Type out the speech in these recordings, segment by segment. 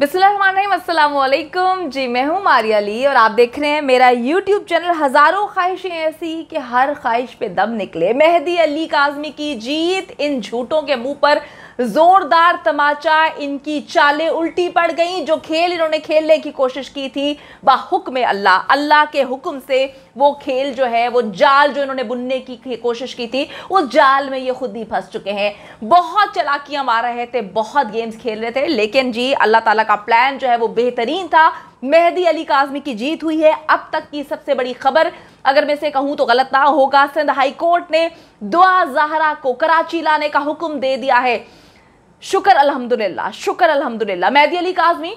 बिस्मिल्लाम जी मैं हूँ मारिया ली और आप देख रहे हैं मेरा यूट्यूब चैनल हज़ारों ख्वाहिशें ऐसी कि हर ख्वाहिश पे दम निकले मेहदी अली काजमी की जीत इन झूठों के मुंह पर जोरदार तमाचा इनकी चालें उल्टी पड़ गईं जो खेल इन्होंने खेलने की कोशिश की थी बाहुक्म अल्लाह अल्लाह के हुक्म से वो खेल जो है वो जाल जो इन्होंने बुनने की कोशिश की थी उस जाल में ये खुद ही फंस चुके हैं बहुत चलाकियां मार रहे थे बहुत गेम्स खेल रहे थे लेकिन जी अल्लाह ताला का प्लान जो है वो बेहतरीन था मेहदी अली काजमी की जीत हुई है अब तक की सबसे बड़ी खबर अगर मैं से कहूं तो गलत ना होगा सिंध हाई कोर्ट ने दुआ जहरा को कराची लाने का हुक्म दे दिया है शुक्र अलहमदुल्ला शुक्र अलहमदुल्ला मेहदी अली काजमी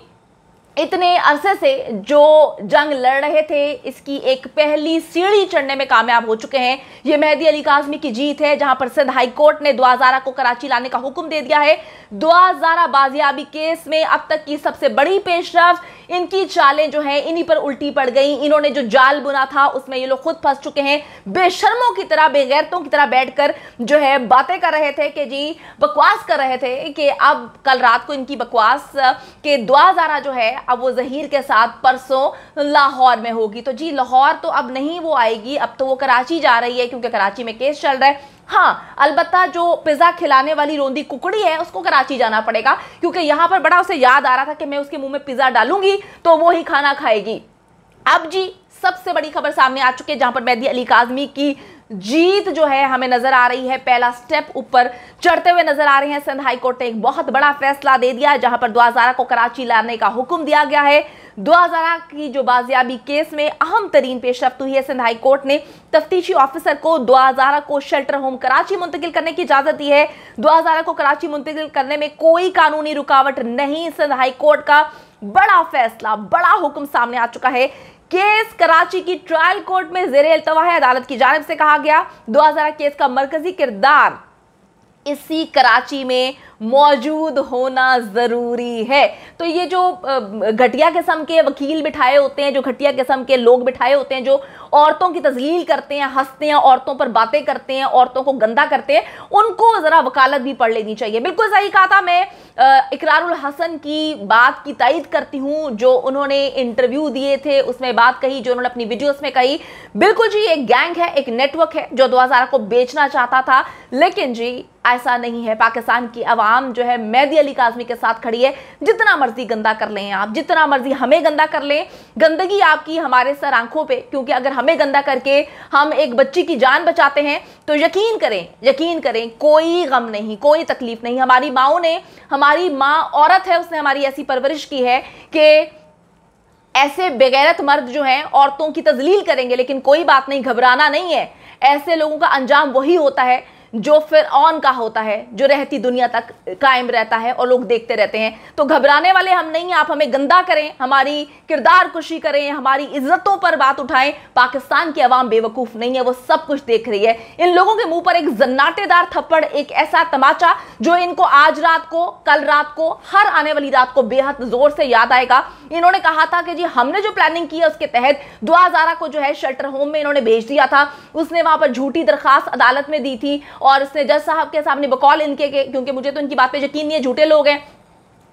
इतने अरसे से जो जंग लड़ रहे थे इसकी एक पहली सीढ़ी चढ़ने में कामयाब हो चुके हैं ये मेहदी अली काजमी की जीत है जहां पर सिंध हाईकोर्ट ने द्वाजारा को कराची लाने का हुक्म दे दिया है द्वाजारा बाजियाबी केस में अब तक की सबसे बड़ी पेशरफ इनकी चालें जो हैं इन्हीं पर उल्टी पड़ गई इन्होंने जो जाल बुना था उसमें ये लोग खुद फंस चुके हैं बेशर्मों की तरह बेगैरतों की तरह बैठकर जो है बातें कर रहे थे कि जी बकवास कर रहे थे कि अब कल रात को इनकी बकवास के द्वाजारा जो है अब वो जहीर के साथ परसों लाहौर में होगी तो जी लाहौर तो अब नहीं वो आएगी अब तो वो कराची जा रही है क्योंकि कराची में केस चल रहा है हाँ अलबत् जो पिज़्ज़ा खिलाने वाली रोंदी कुकड़ी है उसको कराची जाना पड़ेगा क्योंकि यहाँ पर बड़ा उसे याद आ रहा था कि मैं उसके मुंह में पिज़्ज़ा डालूंगी तो वो ही खाना खाएगी अब जी सबसे बड़ी खबर सामने आ चुकी है जहाँ पर मेहदी अली काजमी की जीत जो है हमें नजर आ रही है पहला स्टेप ऊपर चढ़ते हुए नजर आ रहे हैं सिंध हाईकोर्ट ने एक बहुत बड़ा फैसला दे दिया है जहां पर द्वाजारा को कराची लाने का हुक्म दिया गया है द्वाजारा की जो बाजियाबी केस में अहम तरीन पेशरफ हुई है सिंध हाईकोर्ट ने तफ्तीशी ऑफिसर को द्वाजारा को शेल्टर होम कराची मुंतकिल करने की इजाजत दी है द्वाजारा को कराची मुंतकिल करने में कोई कानूनी रुकावट नहीं सिंध हाईकोर्ट का बड़ा फैसला बड़ा हुक्म सामने आ चुका है केस कराची की ट्रायल कोर्ट में जेर अल्तवा है अदालत की जानब से कहा गया दो केस का मरकजी किरदार इसी कराची में मौजूद होना ज़रूरी है तो ये जो घटिया किस्म के वकील बिठाए होते हैं जो घटिया किस्म के लोग बिठाए होते हैं जो औरतों की तजलील करते हैं हंसते हैं औरतों पर बातें करते हैं औरतों को गंदा करते हैं उनको ज़रा वकालत भी पढ़ लेनी चाहिए बिल्कुल सही कहा था मैं इकरारुल हसन की बात की तइद करती हूँ जो उन्होंने इंटरव्यू दिए थे उसमें बात कही जो उन्होंने अपनी वीडियोस में कही बिल्कुल जी एक गैंग है एक नेटवर्क है जो दो को बेचना चाहता था लेकिन जी ऐसा नहीं है पाकिस्तान की आवाम आवाम जो है मेहदी अली काजमी के साथ खड़ी है जितना मर्जी गंदा कर लें आप जितना मर्जी हमें गंदा कर लें गंदगी आपकी हमारे सर आंखों पे क्योंकि अगर हमें गंदा करके हम एक बच्ची की जान बचाते हैं तो यकीन करें यकीन करें कोई गम नहीं कोई तकलीफ नहीं हमारी माओ ने हमारी माँ औरत है उसने हमारी ऐसी परवरिश की है कि ऐसे बेगैरत मर्द जो हैं औरतों की तजलील करेंगे लेकिन कोई बात नहीं घबराना नहीं है ऐसे लोगों का अंजाम वही होता है जो फिर ऑन का होता है जो रहती दुनिया तक कायम रहता है और लोग देखते रहते हैं तो घबराने वाले हम नहीं आप हमें गंदा करें हमारी किरदार कुशी करें हमारी इज्जतों पर बात उठाएं पाकिस्तान की आवाम बेवकूफ़ नहीं है वो सब कुछ देख रही है इन लोगों के मुंह पर एक जन्नाटेदार थप्पड़ एक ऐसा तमाचा जो इनको आज रात को कल रात को हर आने वाली रात को बेहद जोर से याद आएगा इन्होंने कहा था कि जी हमने जो प्लानिंग की है उसके तहत दुआ को जो है शेल्टर होम में इन्होंने भेज दिया था उसने वहां पर झूठी दरखास्त अदालत में दी थी और उसने जज साहब के सामने बकौल इनके क्योंकि मुझे तो इनकी बात पर यकीन नहीं है झूठे लोग हैं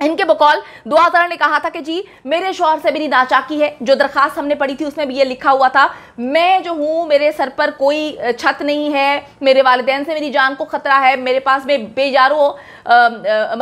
इनके बकौल दुआसर ने कहा था कि जी मेरे शोहर से मेरी नाचाकी है जो दरखास्त हमने पढ़ी थी उसमें भी ये लिखा हुआ था मैं जो हूँ मेरे सर पर कोई छत नहीं है मेरे वालदेन से मेरी जान को ख़तरा है मेरे पास मैं बेजारो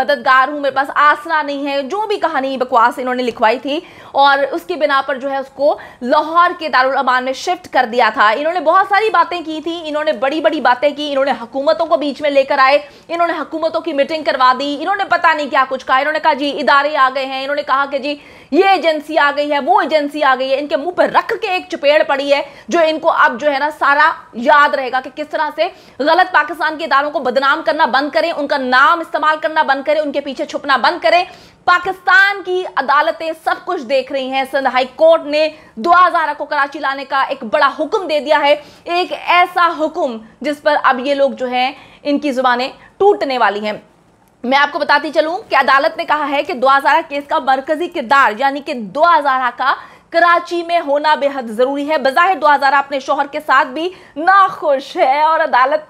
मददगार हूँ मेरे पास आसरा नहीं है जो भी कहानी बकवास इन्होंने लिखवाई थी और उसकी बिना पर जो है उसको लाहौर के दारुलमान में शिफ्ट कर दिया था इन्होंने बहुत सारी बातें की थी इन्होंने बड़ी बड़ी बातें की इन्होंने हुकूमतों को बीच में लेकर आए इन्होंने हुकूमतों की मीटिंग करवा दी इन्होंने पता नहीं क्या कुछ कहा इन्होंने का जी इदारे आ गए हैं इन्होंने कहा कि जी ये एजेंसी आ गई है वो एजेंसी आ गई है इनके मुंह पर रख के एक चुपेड़ पड़ी है जो इनको अब जो है ना सारा याद रहेगा कि किस तरह से गलत पाकिस्तान के इदारों को बदनाम करना बंद करें उनका नाम इस्तेमाल करना बंद करें उनके पीछे छुपना बंद करें पाकिस्तान की अदालतें सब कुछ देख रही हैं सिंध हाई कोर्ट ने दो जारा को कराची लाने का एक बड़ा हुक्म दे दिया है एक ऐसा हुक्म जिस पर अब ये लोग जो हैं इनकी जुबानें टूटने वाली हैं मैं आपको बताती चलूं कि अदालत ने कहा है कि दो केस का मरकजी किरदार यानी कि दो का कराची में होना बेहद जरूरी है बजाय दो अपने शोहर के साथ भी नाखुश है और अदालत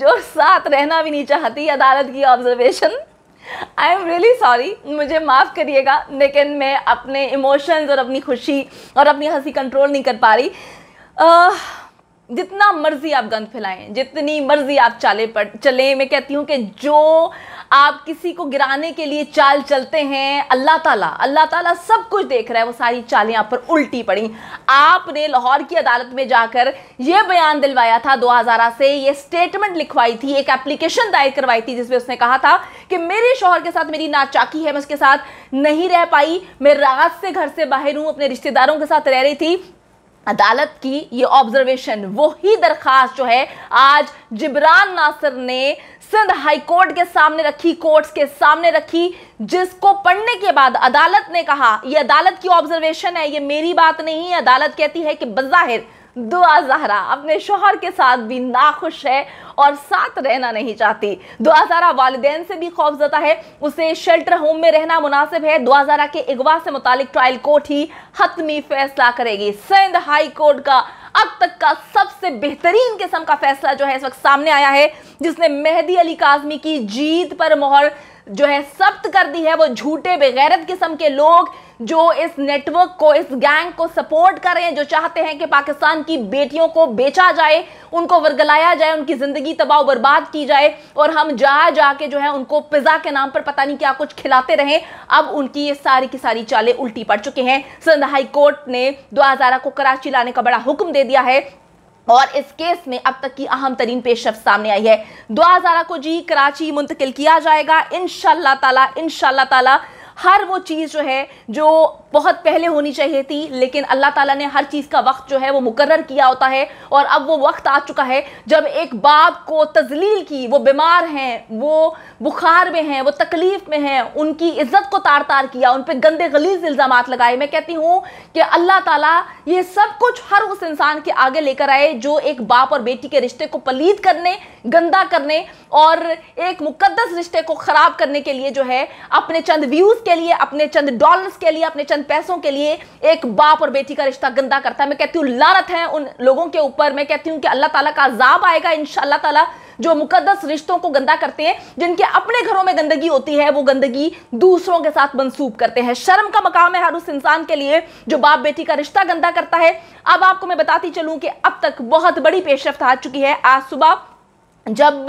जो साथ रहना भी नहीं चाहती अदालत की observation I am really sorry मुझे माफ़ करिएगा लेकिन मैं अपने इमोशंस और अपनी खुशी और अपनी हंसी कंट्रोल नहीं कर पा रही uh, जितना मर्जी आप गंद फैलाएं जितनी मर्जी आप चाले पर चले मैं कहती हूँ कि जो आप किसी को गिराने के लिए चाल चलते हैं अल्लाह ताला अल्लाह ताला सब कुछ देख रहा है वो सारी चालें आप पर उल्टी पड़ी आपने लाहौर की अदालत में जाकर ये बयान दिलवाया था 2000 से ये स्टेटमेंट लिखवाई थी एक एप्लीकेशन दायर करवाई थी जिसमें उसने कहा था कि मेरे शोहर के साथ मेरी नाचाकी है मैं उसके साथ नहीं रह पाई मैं रात से घर से बाहर हूँ अपने रिश्तेदारों के साथ रह रही थी अदालत की ये ऑब्जर्वेशन वही दरखास्त जो है आज जिबरान नासिर ने सिंध हाई कोर्ट के सामने रखी कोर्ट्स के सामने रखी जिसको पढ़ने के बाद अदालत ने कहा यह अदालत की ऑब्जर्वेशन है ये मेरी बात नहीं है अदालत कहती है कि बज़ाहिर दुआ जहरा अपने शोहर के साथ भी नाखुश है और साथ रहना नहीं चाहती दुआ जहरा वाले से भी खौफजदा है उसे शेल्टर होम में रहना मुनासिब है दुआ जहरा के अगवा से मुतालिक ट्रायल कोर्ट ही हतमी फैसला करेगी सिंध हाई कोर्ट का अब तक का सबसे बेहतरीन किस्म का फैसला जो है इस वक्त सामने आया है जिसने मेहदी अली काजमी की जीत पर मोहर जो है सब्त कर दी है वो झूठे बेगैरत किस्म के लोग जो इस नेटवर्क को इस गैंग को सपोर्ट कर रहे हैं जो चाहते हैं कि पाकिस्तान की बेटियों को बेचा जाए उनको वर्गलाया जाए उनकी ज़िंदगी तबाह बर्बाद की जाए और हम जा जाके जो है उनको पिज़्ज़ा के नाम पर पता नहीं क्या कुछ खिलाते रहे अब उनकी ये सारी की सारी चालें उल्टी पड़ चुके हैं सिंध हाई कोर्ट ने दो को कराची लाने का बड़ा हुक्म दे दिया है और इस केस में अब तक की अहम तरीन पेशरफ सामने आई है हजारा को जी कराची मुंतकिल किया जाएगा इन शाह इन ताला हर वो चीज़ जो है जो बहुत पहले होनी चाहिए थी लेकिन अल्लाह ताला ने हर चीज़ का वक्त जो है वो मुकर्र किया होता है और अब वो वक्त आ चुका है जब एक बाप को तजलील की वो बीमार हैं वो बुखार में हैं वो तकलीफ़ में हैं उनकी इज्जत को तार तार किया उन पर गंदे गलीज इल्ज़ाम लगाए मैं कहती हूँ कि अल्लाह ताला ये सब कुछ हर उस इंसान के आगे लेकर आए जो एक बाप और बेटी के रिश्ते को पलीद करने गंदा करने और एक मुकदस रिश्ते को ख़राब करने के लिए जो है अपने चंद व्यूज़ के लिए अपने चंद डॉलर्स के लिए अपने चंद पैसों के लिए एक बाप और बेटी का रिश्ता गंदा करता है मैं कहती हूँ लानत है उन लोगों के ऊपर मैं कहती हूँ कि अल्लाह ताला का अजाब आएगा इन ताला जो मुकदस रिश्तों को गंदा करते हैं जिनके अपने घरों में गंदगी होती है वो गंदगी दूसरों के साथ मंसूब करते हैं शर्म का मकाम है हर उस इंसान के लिए जो बाप बेटी का रिश्ता गंदा करता है अब आपको मैं बताती चलूँ कि अब तक बहुत बड़ी पेशरफ आ चुकी है आज सुबह जब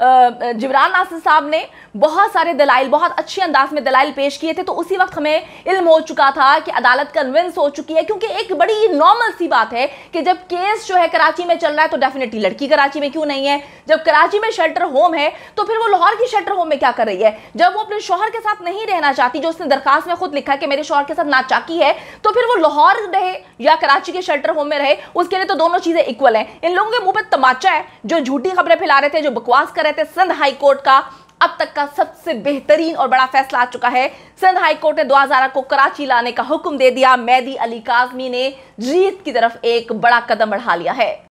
जिबरान नासिर साहब ने बहुत सारे दलाइल बहुत अच्छे अंदाज में दलाइल पेश किए थे तो उसी वक्त हमें इल्म हो चुका था कि अदालत कन्विंस हो चुकी है क्योंकि एक बड़ी नॉर्मल सी बात है कि जब केस जो है कराची में चल रहा है तो डेफिनेटली लड़की कराची में क्यों नहीं है जब कराची में शेल्टर होम है तो फिर वो लाहौर की शेल्टर होम में क्या कर रही है जब वो अपने शोहर के साथ नहीं रहना चाहती जो उसने दरखास्त में खुद लिखा कि मेरे शोहर के साथ नाचाकी है तो फिर वो लाहौर रहे या कराची के शेल्टर होम में रहे उसके लिए तो दोनों चीज़ें इक्वल हैं इन लोगों के मुंह पर तमाचा है जो झूठी खबरें फैला रहे थे जो बकवास कर रहते सिंध हाईकोर्ट का अब तक का सबसे बेहतरीन और बड़ा फैसला आ चुका है सिंध हाईकोर्ट ने 2000 को कराची लाने का हुक्म दे दिया मैदी अली काजमी ने जीत की तरफ एक बड़ा कदम बढ़ा लिया है